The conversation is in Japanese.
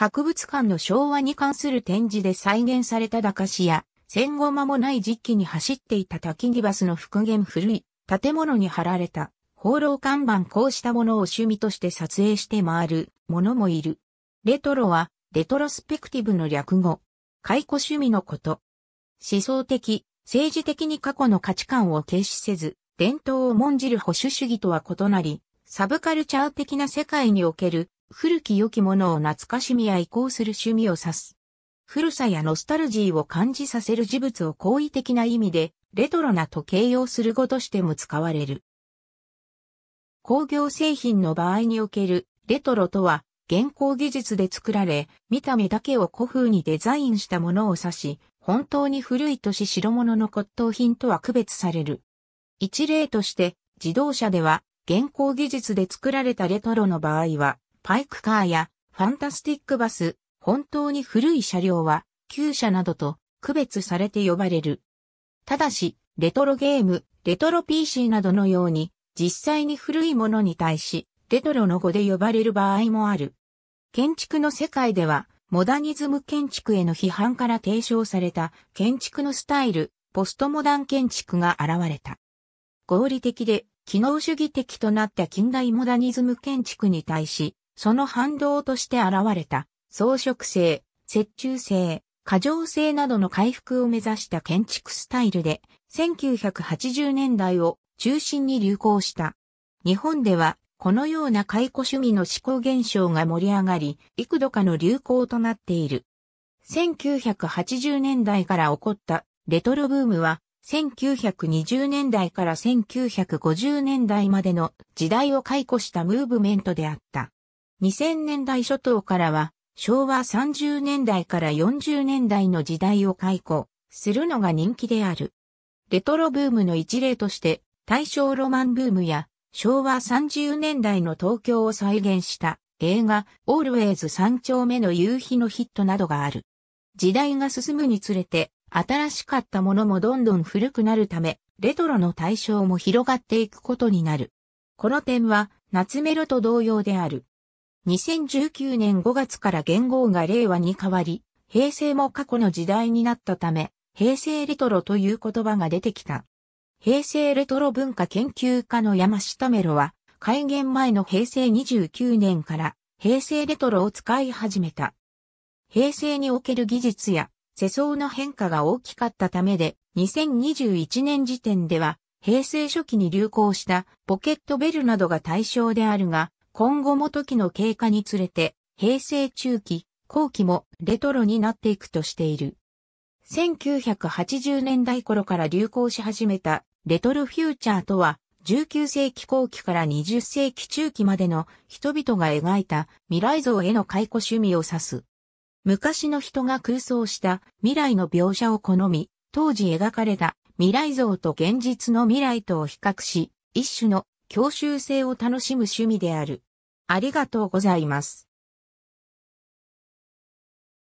博物館の昭和に関する展示で再現された駄菓子や、戦後間もない時期に走っていた滝木バスの復元古い建物に貼られた放浪看板こうしたものを趣味として撮影して回るものもいる。レトロはレトロスペクティブの略語。解雇趣味のこと。思想的、政治的に過去の価値観を軽視せず、伝統を重んじる保守主義とは異なり、サブカルチャー的な世界における古き良きものを懐かしみや移行する趣味を指す。古さやノスタルジーを感じさせる事物を好意的な意味で、レトロなと形容する語としても使われる。工業製品の場合におけるレトロとは、現行技術で作られ、見た目だけを古風にデザインしたものを指し、本当に古い都市白物の骨董品とは区別される。一例として、自動車では、現行技術で作られたレトロの場合は、パイクカーやファンタスティックバス、本当に古い車両は、旧車などと区別されて呼ばれる。ただし、レトロゲーム、レトロ PC などのように、実際に古いものに対し、レトロの語で呼ばれる場合もある。建築の世界では、モダニズム建築への批判から提唱された建築のスタイル、ポストモダン建築が現れた。合理的で機能主義的となった近代モダニズム建築に対し、その反動として現れた、装飾性、折衷性、過剰性などの回復を目指した建築スタイルで、1980年代を中心に流行した。日本では、このような解雇趣味の思考現象が盛り上がり、幾度かの流行となっている。1980年代から起こったレトロブームは、1920年代から1950年代までの時代を解雇したムーブメントであった。2000年代初頭からは、昭和30年代から40年代の時代を解雇するのが人気である。レトロブームの一例として、大正ロマンブームや昭和30年代の東京を再現した映画オールウェイズ三丁目の夕日のヒットなどがある。時代が進むにつれて新しかったものもどんどん古くなるため、レトロの対象も広がっていくことになる。この点は夏メロと同様である。2019年5月から元号が令和に変わり、平成も過去の時代になったため、平成レトロという言葉が出てきた。平成レトロ文化研究家の山下メロは、改元前の平成29年から平成レトロを使い始めた。平成における技術や世相の変化が大きかったためで、2021年時点では、平成初期に流行したポケットベルなどが対象であるが、今後も時の経過につれて、平成中期、後期もレトロになっていくとしている。1980年代頃から流行し始めたレトロフューチャーとは、19世紀後期から20世紀中期までの人々が描いた未来像への解雇趣味を指す。昔の人が空想した未来の描写を好み、当時描かれた未来像と現実の未来とを比較し、一種の教習性を楽しむ趣味である。ありがとうございます。